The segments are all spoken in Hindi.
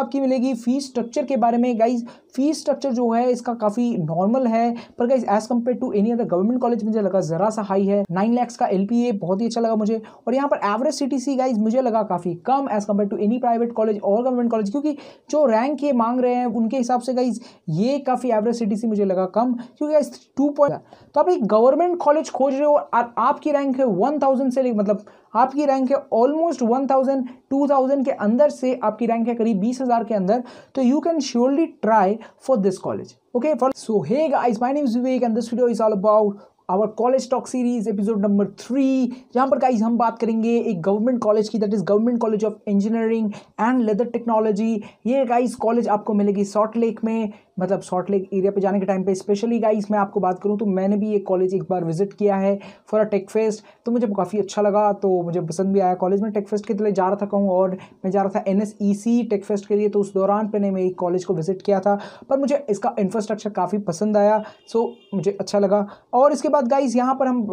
आपकी मिलेगी फीस स्ट्रक्चर के बारे में गाइज फीस स्ट्रक्चर जो है इसका काफ़ी नॉर्मल है पर guys as compare to any other government college मुझे लगा ज़रा सा हाई है नाइन लैक्स का एल बहुत ही अच्छा लगा मुझे और यहाँ पर एवरेज सी टी गाइज मुझे लगा काफ़ी कम as compare to any private college और गवर्नमेंट कॉलेज क्योंकि जो रैंक ये मांग रहे हैं उनके हिसाब से गाइज ये काफ़ी एवरेज सी टी मुझे लगा कम क्योंकि टू पॉइंट तो आप एक गवर्नमेंट कॉलेज खोज रहे हो और आपकी रैंक है वन थाउजेंड से मतलब आपकी रैंक है almost one thousand two thousand के अंदर से आपकी रैंक है करीब बीस हज़ार के अंदर तो you can surely try for this college okay for so hey guys my name is Vivek and this video is all about our college talk series episode number three जहाँ पर गाइज हम बात करेंगे एक गवर्नमेंट कॉलेज की that is government college of engineering and leather technology ये गाइज कॉलेज आपको मिलेगी सॉल्ट लेक में मतलब सॉल्ट लेक एरिया पे जाने के टाइम पे स्पेशली गाइज़ मैं आपको बात करूँ तो मैंने भी ये कॉलेज एक बार विजिट किया है फॉर अ टेक फेस्ट तो मुझे काफ़ी अच्छा लगा तो मुझे पसंद भी आया कॉलेज में टेक फेस्ट के लिए जा रहा था कहूँ और मैं जा रहा था N S E C tech fest के लिए तो उस दौरान मैंने मैं एक कॉलेज को विजिट किया था पर मुझे इसका इंफ्रास्ट्रक्चर काफ़ी पसंद आया सो मुझे अच्छा लगा और इसके बाद बाद गाइज यहाँ पर हम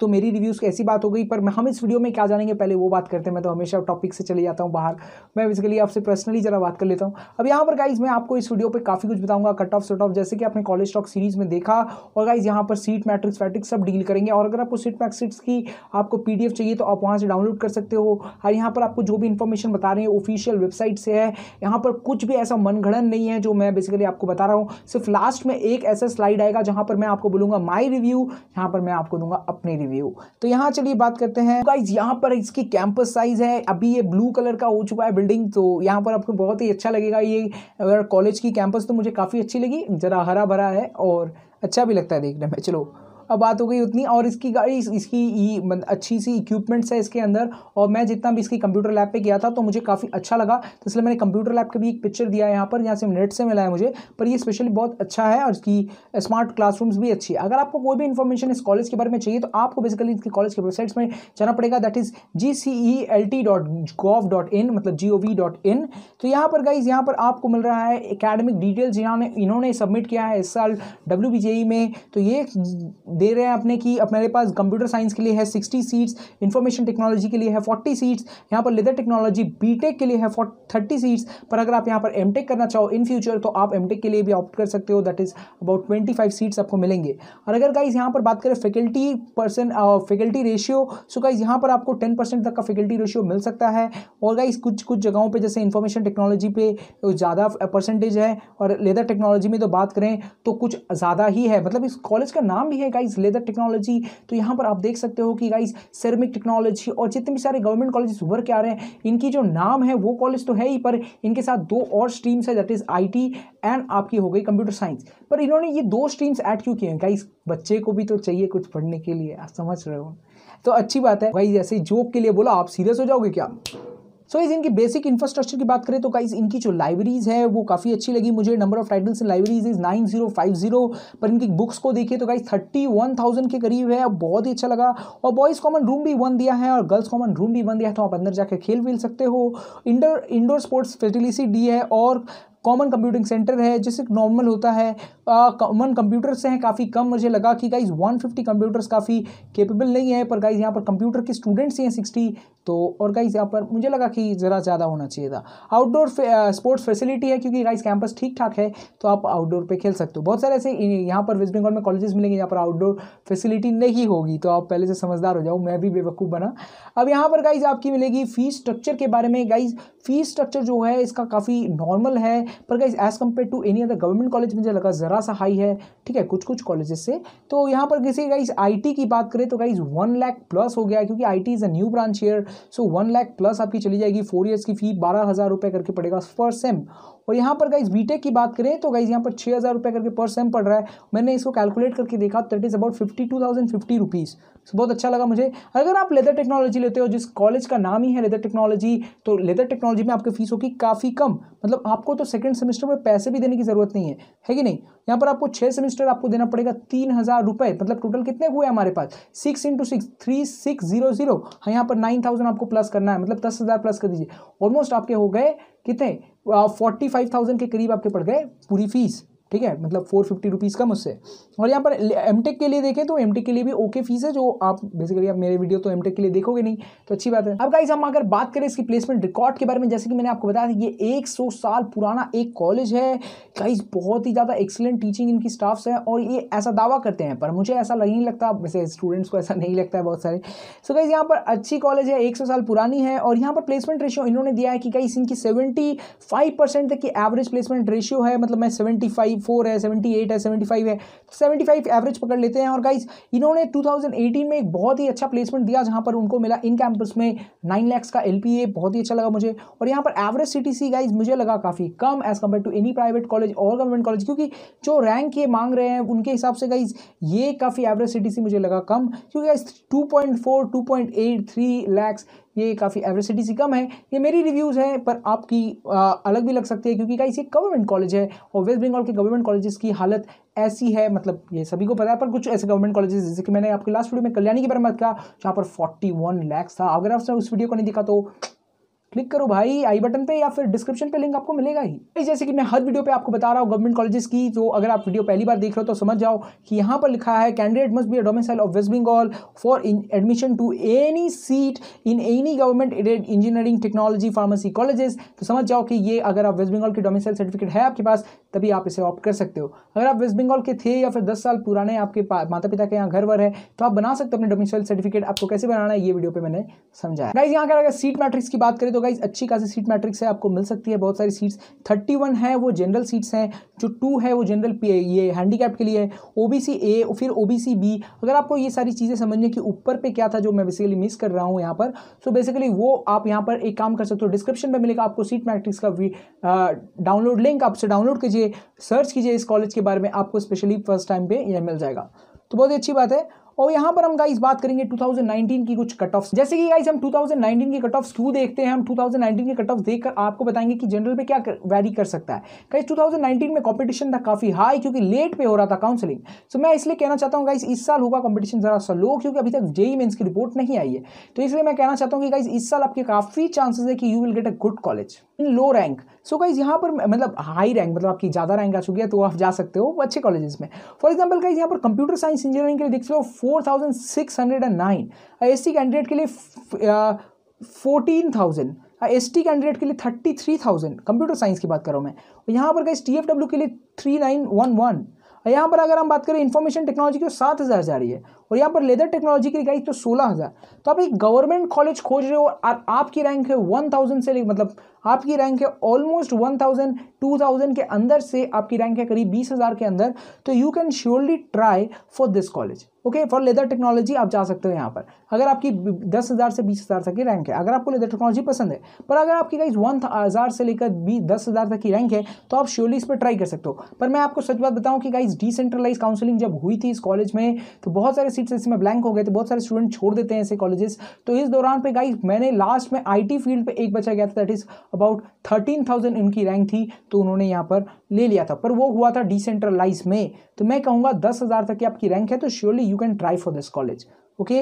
तो मेरी रिव्यूज़ की ऐसी बात हो गई पर हम इस वीडियो में क्या जानेंगे पहले वो बात करते हैं मैं तो हमेशा टॉपिक से चले जाता हूँ बाहर मैं बेसिकली आपसे पर्सनली ज़रा बात कर लेता हूँ अब यहाँ पर गाइज मैं आपको इस वीडियो पर काफ़ी कुछ बताऊंगा कट ऑफ सट ऑफ जैसे कि आपने कॉलेज स्टॉक सीरीज़ में देखा और गाइज यहाँ पर सीट मैट्रिक्स वैट्रिक्स सब डील करेंगे और अगर आपको सीट मैट्रिक्स की आपको पी चाहिए तो आप वहाँ से डाउनलोड कर सकते हो और यहाँ पर आपको जो भी इन्फॉर्मेशन बता रहे हैं ऑफिशियल वेबसाइट से है यहाँ पर कुछ भी ऐसा मनगढ़न नहीं है जो मैं बेसिकली आपको बता रहा हूँ सिर्फ लास्ट में एक ऐसा स्लाइड आएगा जहाँ पर मैं आपको बोलूँगा माई रिव्यू यहाँ पर मैं आपको दूंगा अपने रिव्यू तो यहाँ चलिए बात करते हैं गाइज यहाँ पर इसकी कैंपस साइज है अभी ये ब्लू कलर का हो चुका है बिल्डिंग तो यहाँ पर आपको बहुत ही अच्छा लगेगा ये अगर कॉलेज की कैंपस तो मुझे काफ़ी अच्छी लगी ज़रा हरा भरा है और अच्छा भी लगता है देखने में चलो अब बात हो गई उतनी और इसकी गाड़ी इस, इसकी अच्छी सी इक्विपमेंट्स है इसके अंदर और मैं जितना भी इसकी कंप्यूटर लैब पे गया था तो मुझे काफ़ी अच्छा लगा तो इसलिए मैंने कंप्यूटर लैब का भी एक पिक्चर दिया है यहाँ पर यहाँ से नेट से मिला है मुझे पर ये स्पेशली बहुत अच्छा है और इसकी स्मार्ट क्लासरूम्स भी अच्छी है अगर आपको कोई भी इन्फॉर्मेशन इस कॉलेज के बारे में चाहिए तो आपको बेसिकली इसकी कॉलेज की वेबसाइट्स में जाना पड़ेगा that is G C E L T dot gov dot in मतलब G O V dot in तो यहाँ पर गाइज यहाँ पर आपको मिल रहा है एकेडमिक डिटेल्स जिन्होंने इन्होंने सबमिट किया है इस साल डब्ल्यू बी जे ई में तो ये दे रहे हैं अपने कि अपने पास कंप्यूटर साइंस के लिए है सिक्सटी सीट्स इन्फॉर्मेशन टेक्नोलॉजी के लिए है फोर्टी सीट्स यहाँ पर लेदर टेक्नोलॉजी बी के लिए है फॉर थर्टी सीट्स पर अगर आप यहाँ पर एम करना चाहो इन फ्यूचर तो आप एम के लिए भी ऑप्ट कर सकते हो that is about twenty five seats आपको मिलेंगे और अगर गाइज यहाँ पर बात करें faculty percent faculty ratio so guys यहाँ पर आपको टेन परसेंट तक का फैकल्टी रेशियो मिल सकता है और गाइज कुछ कुछ जगहों पर जैसे इन्फॉर्मेशन टेक्नोलॉजी पे ज़्यादा परसेंटेज uh, है और लेदर टेक्नोलॉजी में तो बात करें तो कुछ ज़्यादा ही है मतलब इस कॉलेज का नाम भी है गाइज गाइज लेदर टेक्नोलॉजी तो यहाँ पर आप देख सकते हो कि गाइज सेरमिक टेक्नोलॉजी और जितने भी सारे गवर्नमेंट कॉलेज उभर के आ रहे हैं इनकी जो नाम है वो कॉलेज तो है ही पर इनके साथ दो और स्ट्रीम्स है दैट इज़ आई एंड आपकी हो गई कंप्यूटर साइंस पर इन्होंने ये दो स्ट्रीम्स ऐड क्यों किए हैं गाइज बच्चे को भी तो चाहिए कुछ पढ़ने के लिए आप समझ रहे हो तो अच्छी बात है भाई जैसे जोक के लिए बोला आप सीरियस हो जाओगे क्या सो इज इनकी बेसिक इंफ्रास्ट्रक्चर की बात करें तो गाइज इनकी जो लाइब्रेरीज है वो काफ़ी अच्छी लगी मुझे number of titles in libraries is nine zero five zero पर इनकी बुक्स को देखिए तो गाइज थर्टी वन थाउजेंड के करीब है बहुत ही अच्छा लगा और बॉयज़ कॉमन रूम भी वन दिया है और गर्ल्स कॉमन रूम भी वन दिया है तो आप अंदर जाकर खेल खेल सकते हो इंडोर इंडोर स्पोर्ट्स फैसिलिटी दी है और कॉमन कंप्यूटिंग सेंटर है जिससे नॉर्मल होता है कॉमन कंप्यूटर्स हैं काफ़ी कम मुझे लगा कि गाइज 150 कंप्यूटर्स काफ़ी केपेबल नहीं है पर गाइज यहाँ पर कंप्यूटर के स्टूडेंट्स ही हैं 60 तो और गाइज यहाँ पर मुझे लगा कि ज़रा ज़्यादा होना चाहिए था आउटडोर स्पोर्ट्स फैसिलिटी है क्योंकि गाइज कैंपस ठीक ठाक है तो आप आउटडोर पर खेल सकते हो बहुत सारे ऐसे यहाँ पर वेस्ट बंगाल में कॉलेजेस मिलेंगे यहाँ पर आउटडोर फैसिलिटी नहीं होगी तो आप पहले से समझदार हो जाओ मैं भी बेवकूफ़ बना अब यहाँ पर गाइज आपकी मिलेगी फीस स्ट्रक्चर के बारे में गाइज फी स्ट्रक्चर जो है इसका काफ़ी नॉर्मल है पर guys as compare to any other government college मुझे लगा ज़रा सा हाई है ठीक है कुछ कुछ कॉलेजेस से तो यहाँ पर किसी गाइज आई की बात करें तो गाइज वन लाख प्लस हो गया क्योंकि I T is a new branch here so one lakh plus आपकी चली जाएगी फोर ईयर्स की फ़ी बारह हज़ार रुपये करके पड़ेगा फर्स्ट सेम और यहाँ पर गाइज बीटेक की बात करें तो गाइज यहाँ पर छः हज़ार रुपये करके पर सेम पड़ रहा है मैंने इसको कैलकुलेट करके देखा तो is about fifty two thousand fifty rupees so बहुत अच्छा लगा मुझे अगर आप लेदर टेक्नोलॉजी लेते हो जिस कॉलेज का नाम ही है लेदर टेक्नोलॉजी तो लेदर टेक्नोलॉजी टेक्नोलॉजी में आपकी फीस होगी काफ़ी कम मतलब आपको तो सेकंड सेमेस्टर में पैसे भी देने की ज़रूरत नहीं है है कि नहीं यहाँ पर आपको छः सेमेस्टर आपको देना पड़ेगा तीन हज़ार रुपये मतलब टोटल कितने हुए हमारे पास six into six three six zero zero हाँ यहाँ पर नाइन थाउजेंड आपको प्लस करना है मतलब दस हज़ार प्लस कर दीजिए ऑलमोस्ट आपके हो गए कितने फोर्टी फाइव थाउजेंड के करीब आपके पड़ गए पूरी फीस ठीक है मतलब फोर फिफ्टी रुपीज़ का मुझसे और यहाँ पर एम टेक के लिए देखें तो एम के लिए भी ओके फीस है जो आप बेसिकली आप मेरे वीडियो तो एम के लिए देखोगे नहीं तो अच्छी बात है अब गाइज हम अगर बात करें इसकी प्लेसमेंट रिकॉर्ड के बारे में जैसे कि मैंने आपको बताया ये एक सौ साल पुराना एक कॉलेज है गाइज बहुत ही ज़्यादा एक्सीलेंट टीचिंग इनकी स्टाफ्स है और ये ऐसा दावा करते हैं पर मुझे ऐसा नहीं लगता वैसे स्टूडेंट्स को ऐसा नहीं लगता है बहुत सारे सो गाइज यहाँ पर अच्छी कॉलेज है एक सौ साल पुरानी है और यहाँ पर प्लेसमेंट रेशियो इन्होंने दिया है कि गाइज इनकी सेवेंटी फाइव परसेंट तक की एवरेज प्लेसमेंट रेशियो है मतलब मैं सेवेंटी फाइव फोर है सेवेंटी एट है सेवेंटी फाइव है सेवेंटी फाइव एवरेज पकड़ लेते हैं और गाइज इन्होंने टू थाउजेंड एटीन में एक बहुत ही अच्छा प्लेसमेंट दिया जहाँ पर उनको मिला इन कैंपस में नाइन लैक्स का एल बहुत ही अच्छा लगा मुझे और यहाँ पर एवरेज सी टी गाइज मुझे लगा काफ़ी कम as compare to any private college और गवर्नमेंट कॉलेज क्योंकि जो रैंक ये मांग रहे हैं उनके हिसाब से गाइज ये काफ़ी एवरेज सी मुझे लगा कम क्योंकि guys two point four two point eight three lakhs ये काफ़ी एवरेसिटी से कम है ये मेरी रिव्यूज़ हैं पर आपकी आ, अलग भी लग सकती है क्योंकि कहीं से गवर्नमेंट कॉलेज है और वेस्ट बंगाल के गवर्नमेंट कॉलेजेस की हालत ऐसी है मतलब ये सभी को पता है पर कुछ ऐसे गवर्नमेंट कॉलेजेस जैसे कि मैंने आपके लास्ट वीडियो में कल्याणी के बारे में कहा जहाँ पर फोर्टी वन लैक्स था अगर आपने उस वीडियो को नहीं देखा तो क्लिक करो भाई आई बटन पे या फिर डिस्क्रिप्शन पे लिंक आपको मिलेगा ही जैसे कि मैं हर वीडियो पे आपको बता रहा हूँ गवर्नमेंट कॉलेजेस की तो अगर आप वीडियो पहली बार देख रहे हो तो समझ जाओ कि यहाँ पर लिखा है candidate must be domicile of West Bengal for admission to any seat in any government aided engineering technology pharmacy colleges तो समझ जाओ कि ये अगर आप वेस्ट बंगाल की डोमिसाइल सर्टिफिकेट है आपके पास तभी आप इसे ऑप्ट कर सकते हो अगर आप वेस्ट बंगाल के थे या फिर दस साल पुराने आपके माता पिता के यहाँ घर वर है तो आप बना सकते हो अपने डोमिसाइल सर्टिफिकेट आपको कैसे बनाना है ये वीडियो पर मैंने समझाया गाइज यहाँ अगर सीट मैट्रिक्स की बात करें तो गाइज अच्छी खासी सीट मैट्रिक्स है आपको मिल सकती है बहुत सारी सीट्स थर्टी वन है वो जनरल सीट्स हैं जो टू है वो जनरल ये हैंडीकैप के लिए है ओ बी सी ए फिर ओ बी सी बी अगर आपको ये सारी चीज़ें समझने की ऊपर पे क्या था जो मैं बेसिकली मिस कर रहा हूँ यहाँ पर सो so बेसिकली वो आप यहाँ पर एक काम कर सकते हो डिस्क्रिप्शन में मिलेगा आपको सीट मैट्रिक्स का डाउनलोड लिंक आपसे डाउनलोड कीजिए सर्च कीजिए इस कॉलेज के बारे में आपको स्पेशली फर्स्ट टाइम पर यह मिल जाएगा तो बहुत ही अच्छी बात है और यहाँ पर हम गाइस बात करेंगे 2019 की कुछ कट ऑफ जैसे कि गाइस हम 2019 की कट ऑफ क्यों देखते हैं हम 2019 की कट ऑफ देखकर आपको बताएंगे कि जनरल पे क्या वैरी कर सकता है गाइस 2019 में कंपटीशन था काफ़ी हाई क्योंकि लेट पे हो रहा था काउंसलिंग सो मैं इसलिए कहना चाहता हूँ गाइस इस साल होगा कॉम्पिटिशन ज़रा सा लो क्योंकि अभी तक जेई मेन्स e e की रिपोर्ट नहीं आई है तो इसलिए मैं कहना चाहता हूँ कि गाइस इस साल आपके काफ़ी चांसेस है कि you will get a good college in low rank so guys यहाँ पर मतलब हाई रैंक मतलब आपकी ज़्यादा रैंक आ चुकी है तो आप जा सकते हो अच्छे कॉलेजेस में फॉर एग्जाम्पल गाइज यहाँ पर कंप्यूटर साइंस इंजीनियरिंग के लिए देख लो four thousand six hundred and nine S T candidate के लिए fourteen thousand S T candidate के लिए thirty three thousand computer science की बात कर रहा हूँ मैं और यहाँ पर गए टी एफ डब्ल्यू के लिए थ्री नाइन वन वन और यहाँ पर अगर हम बात करें इन्फॉर्मेशन टेक्नोलॉजी की तो सात हज़ार जा रही है और यहाँ पर लेदर टेक्नोलॉजी की गाइस तो सोलह हज़ार तो आप एक गवर्नमेंट कॉलेज खोज रहे हो और आपकी रैंक है वन थाउजेंड से मतलब आपकी रैंक है almost one thousand two thousand के अंदर से आपकी रैंक है करीब बीस हज़ार के अंदर तो you can surely try for this college okay for leather technology आप जा सकते हो यहाँ पर अगर आपकी दस हज़ार से बीस हज़ार तक की रैंक है अगर आपको लेदर टेक्नोलॉजी पसंद है पर अगर आपकी गाइज वन हज़ार से लेकर बीस दस हज़ार तक की रैंक है तो आप श्योरली इस पर ट्राई कर सकते हो पर मैं आपको सच बात बताऊँ कि गाइज डिसेंट्रलाइज काउंसिलिंग जब हुई थी इस कॉलेज में तो बहुत सारे सीट्स इसमें ब्लैंक हो गए थे बहुत सारे स्टूडेंट छोड़ देते हैं ऐसे कॉलेजेस तो इस दौरान पर गाइज मैंने लास्ट में आई फील्ड पर एक बचा गया था that is about thirteen thousand उनकी रैंक थी तो उन्होंने यहाँ पर ले लिया था पर वो हुआ था डिसेंट्रलाइज में तो मैं कहूँगा दस हज़ार तक की आपकी रैंक है तो surely you can try for this college okay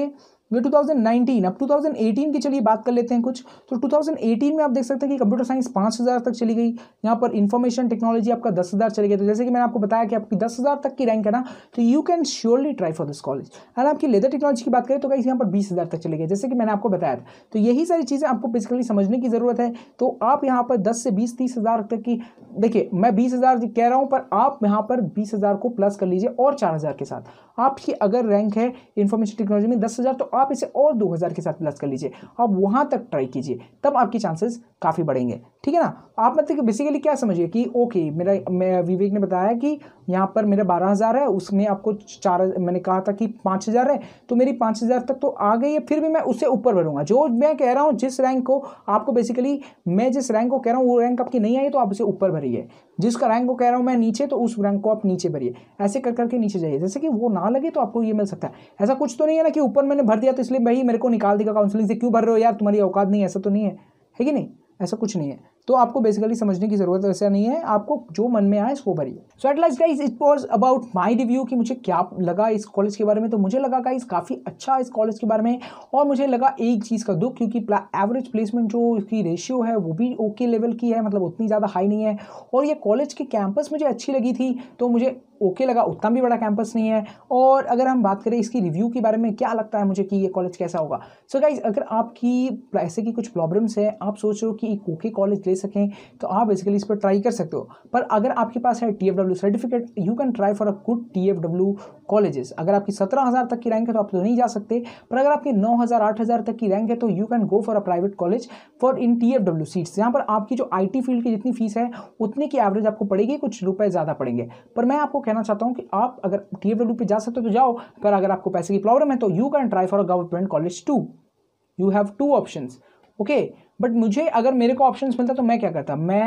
ये 2019 अब 2018 की चलिए बात कर लेते हैं कुछ तो 2018 में आप देख सकते हैं कि कंप्यूटर साइंस पाँच हज़ार तक चली गई यहाँ पर इंफॉर्मेशन टेक्नोलॉजी आपका दस हज़ार चली गई तो जैसे कि मैंने आपको बताया कि आपकी दस हज़ार तक की रैंक है ना तो you can surely try for this college अगर आपकी लेदर टेक्नोलॉजी की बात करें तो कहीं यहाँ पर बीस हज़ार तक चले गए जैसे कि मैंने आपको बताया था तो यही सारी चीज़ें आपको बेसिकली समझने की ज़रूरत है तो आप यहाँ पर दस से बीस तीस हज़ार तक की देखिए मैं बीस हज़ार कह रहा हूँ पर आप यहाँ पर बीस हज़ार को प्लस कर लीजिए और चार हज़ार के साथ आपकी अगर रैंक है इन्फॉर्मेशन टेक्नोलॉजी में दस हज़ार तो आप इसे और दो हज़ार के साथ प्लस कर लीजिए आप वहाँ तक ट्राई कीजिए तब आपकी चांसेस काफ़ी बढ़ेंगे ठीक है ना आप मतलब कि बेसिकली क्या समझिए कि ओके मेरा मैं विवेक ने बताया कि यहाँ पर मेरा बारह हज़ार है उसमें आपको चार मैंने कहा था कि पाँच हज़ार है तो मेरी पाँच हज़ार तक तो आ गई है फिर भी मैं उससे ऊपर भरूंगा जो मैं कह रहा हूँ जिस रैंक को आपको बेसिकली मैं जिस रैंक को कह रहा हूँ वो रैंक आपकी नहीं आई तो आप उसे ऊपर भरिए जिसका रैंक को कह रहा हूँ मैं नीचे तो उस रैंक को आप नीचे भरिए ऐसे कर करके नीचे जाइए जैसे कि वो ना लगे तो आपको ये मिल सकता है ऐसा कुछ तो नहीं है ना कि ऊपर मैंने भर दिया तो इसलिए भाई मेरे को निकाल देगा काउंसलिंग से क्यों भर रहे हो यार तुम्हारी औकात नहीं ऐसा तो नहीं है है कि नहीं ऐसा कुछ नहीं है तो आपको बेसिकली समझने की ज़रूरत ऐसा नहीं है आपको जो मन में आए इसको भरिए so at last guys it was about my review कि मुझे क्या लगा इस कॉलेज के बारे में तो मुझे लगा गाइज काफ़ी अच्छा इस कॉलेज के बारे में और मुझे लगा एक चीज़ का दुख क्योंकि एवरेज प्लेसमेंट जो इसकी रेशियो है वो भी ओके लेवल की है मतलब उतनी ज़्यादा हाई नहीं है और ये कॉलेज के कैंपस मुझे अच्छी लगी थी तो मुझे ओके लगा उतना भी बड़ा कैंपस नहीं है और अगर हम बात करें इसकी रिव्यू के बारे में क्या लगता है मुझे कि ये कॉलेज कैसा होगा सो so गाइज अगर आपकी ऐसे की कुछ प्रॉब्लम्स है आप सोच रहे हो कि एक ओके कॉलेज ले सकें तो आप बेसिकली इस पर ट्राई कर सकते हो पर अगर आपके पास है T certificate you can try for a good T colleges अगर आपकी सत्रह हज़ार तक की रैंक है तो आप तो नहीं जा सकते पर अगर आपकी नौ हज़ार आठ हज़ार तक की रैंक है तो you can go for a private college for in T F W seats यहाँ पर आपकी जो आई टी फील्ड की जितनी फीस है उतनी की एवरेज आपको पड़ेगी कुछ रुपए ज़्यादा पड़ेंगे पर मैं आपको कह कहना चाहता हूँ कि आप अगर टी एफ पे जा सकते हो तो जाओ पर अगर आपको पैसे की प्रॉब्लम है तो you can try for a government college too you have two option okay but मुझे अगर मेरे को ऑप्शन मिलता तो मैं क्या करता मैं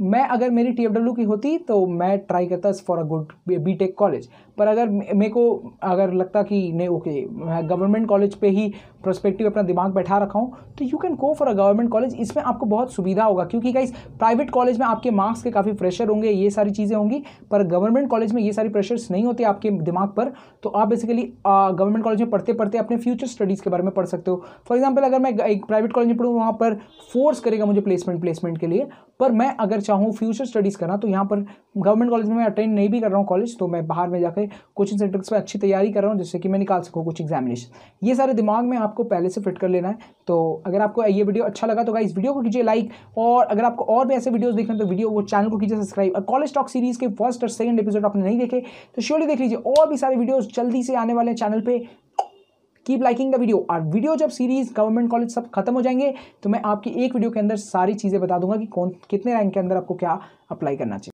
मैं अगर मेरी टी की होती तो मैं ट्राई करता for a good B tech college पर अगर मेरे को अगर लगता कि नहीं ओके मैं गवर्नमेंट कॉलेज पे ही प्रोस्पेक्टिव अपना दिमाग बैठा रखा हूँ तो you can go for a government college इसमें आपको बहुत सुविधा होगा क्योंकि क्या प्राइवेट कॉलेज में आपके मार्क्स के काफ़ी प्रेशर होंगे ये सारी चीज़ें होंगी पर गवर्नमेंट कॉलेज में ये सारी प्रेशर्स नहीं होते आपके दिमाग पर तो आप बेसिकली गवर्नमेंट कॉलेज में पढ़ते पढ़ते अपने फ्यूचर स्टडीज़ के बारे में पढ़ सकते हो फॉर एग्जाम्पल अगर मैं एक प्राइवेट कॉलेज में पढ़ूँ वहाँ पर फोर्स करेगा मुझे प्लेसमेंट प्लेसमेंट के लिए पर मैं अगर चाहूँ फ्यूचर स्टडीज़ करना तो यहाँ पर गवर्नमेंट कॉलेज में मैं अटेंड नहीं भी कर रहा हूँ कॉलेज तो मैं बाहर में जाकर कोचिंग सेंटर्स पर अच्छी तैयारी कर रहा हूँ जिससे कि मैं निकाल सकूँ कुछ एग्जामिनेशन ये सारे दिमाग में आपको पहले से फिट कर लेना है तो अगर आपको ये वीडियो अच्छा लगा तो इस वीडियो को कीजिए लाइक और अगर आपको और भी ऐसे वीडियोज़ देखने तो वीडियो वो चैनल को कीजिए सब्सक्राइब और कॉलेज टॉक सीरीज़ के फर्स्ट और सेकंड एपिसोड आपने नहीं देखे तो श्योरली देख लीजिए और भी सारे वीडियोज़ जल्दी से आने वाले हैं चैनल पर कीप लाइकिंग द वीडियो और वीडियो जब सीरीज गवर्नमेंट कॉलेज सब खत्म हो जाएंगे तो मैं आपकी एक वीडियो के अंदर सारी चीज़ें बता दूंगा कि कौन कितने रैंक के अंदर आपको क्या अप्लाई करना चाहिए